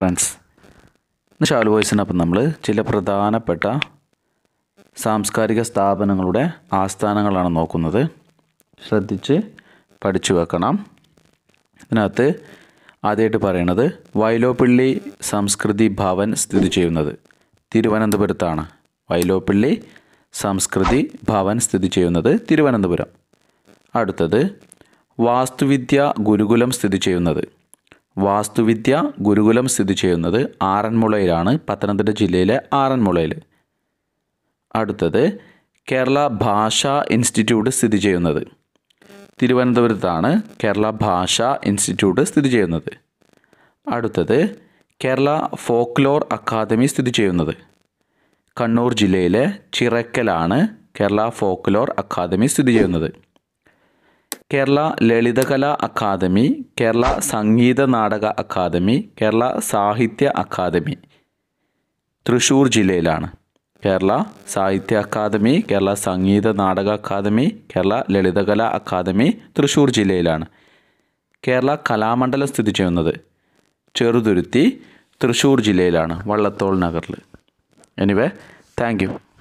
friends ഇന്ന് shall വോയിസിനൊപ്പം നമ്മൾ ചില പ്രധാനപ്പെട്ട സാംസ്കാരിക സ്ഥാപനങ്ങളുടെ ആസ്ഥാനങ്ങളാണ് നോക്കുന്നത് ശ്രദ്ധിച്ച് പഠിച്ചു വെക്കണം ഇതിനകത്ത് ആദ്യമായിട്ട് പറയണത് വൈലോപ്പിള്ളി സംസ്കൃതി ഭവൻ സ്ഥിതി ചെയ്യുന്നത് തിരുവനന്തപുരത്താണ് വൈലോപ്പിള്ളി സംസ്കൃതി ഭവൻ സ്ഥിതി ചെയ്യുന്നത് തിരുവനന്തപുരം അടുത്തത് വാസ്തുവിദ്യ ഗുരുകുലം സ്ഥിതി ചെയ്യുന്നത് വാസ്തുവിദ്യ ഗുരുകുലം സ്ഥിതി ചെയ്യുന്നത് ആറന്മുളയിലാണ് പത്തനംതിട്ട ജില്ലയിലെ ആറന്മുളയിൽ അടുത്തത് കേരള ഭാഷാ ഇൻസ്റ്റിറ്റ്യൂട്ട് സ്ഥിതി ചെയ്യുന്നത് തിരുവനന്തപുരത്താണ് കേരള ഭാഷാ ഇൻസ്റ്റിറ്റ്യൂട്ട് സ്ഥിതി ചെയ്യുന്നത് അടുത്തത് കേരള ഫോക്ലോർ അക്കാദമി സ്ഥിതി ചെയ്യുന്നത് കണ്ണൂർ ജില്ലയിലെ ചിറക്കലാണ് കേരള ഫോക്ലോർ അക്കാദമി സ്ഥിതി ചെയ്യുന്നത് കേരള ലളിതകലാ അക്കാദമി കേരള സംഗീത നാടക അക്കാദമി കേരള സാഹിത്യ അക്കാദമി തൃശ്ശൂർ ജില്ലയിലാണ് കേരള സാഹിത്യ academy Kerala Sangeetha Nataka academy Kerala Lalithakala academy Thrissur ജില്ലയിലാണ് കേരള കലാമണ്ഡലം സ്ഥിതി ചെയ്യുന്നത് ചെറുതുരുത്തി തൃശ്ശൂർ ജില്ലയിലാണ് വള്ളത്തോൾ നഗറിൽ എനിവേ താങ്ക്